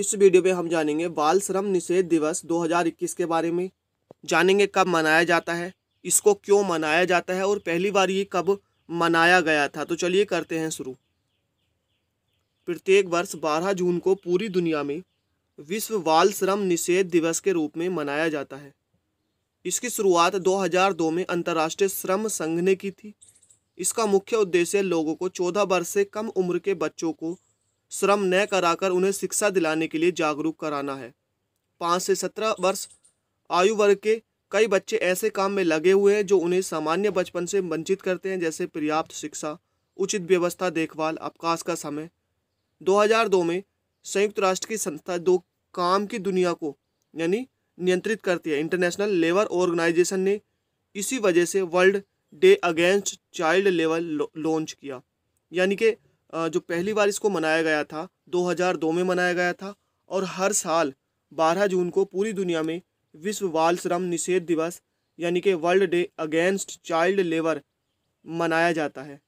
इस वीडियो में हम जानेंगे बाल श्रम निषेध दिवस 2021 के बारे में जानेंगे कब मनाया जाता है इसको क्यों मनाया जाता है और पहली बार ये कब मनाया गया था तो चलिए करते हैं शुरू प्रत्येक वर्ष 12 जून को पूरी दुनिया में विश्व बाल श्रम निषेध दिवस के रूप में मनाया जाता है इसकी शुरुआत 2002 में अंतर्राष्ट्रीय श्रम संघ ने की थी इसका मुख्य उद्देश्य लोगों को 14 वर्ष से कम उम्र के बच्चों को श्रम न कराकर उन्हें शिक्षा दिलाने के लिए जागरूक कराना है पाँच से सत्रह वर्ष आयु वर्ग के कई बच्चे ऐसे काम में लगे हुए हैं जो उन्हें सामान्य बचपन से वंचित करते हैं जैसे पर्याप्त शिक्षा उचित व्यवस्था देखभाल अवकाश का समय 2002 में संयुक्त राष्ट्र की संस्था दो काम की दुनिया को यानी नियंत्रित करती है इंटरनेशनल लेबर ऑर्गेनाइजेशन ने इसी वजह से world day against child labour launch किया यानी कि जो पहली बार इसको मनाया गया था 2002 में मनाया गया था और हर साल 12 जून को पूरी दुनिया में विश्व बाल श्रम निषेध दिवस यानी कि world day against child labour मनाया जाता है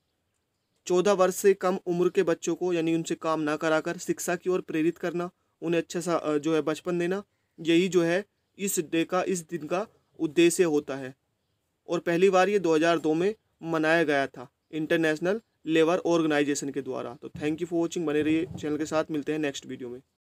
चौदह वर्ष से कम उम्र के बच्चों को यानी उनसे काम ना कराकर शिक्षा की ओर प्रेरित करना उन्हें अच्छा सा जो है बचपन देना यही जो है इस डे का इस दिन का उद्देश्य होता है और पहली बार ये 2002 में मनाया गया था इंटरनेशनल लेबर ऑर्गेनाइजेशन के द्वारा तो थैंक यू फॉर वॉचिंग बने रहिए चैनल के साथ मिलते हैं नेक्स्ट वीडियो में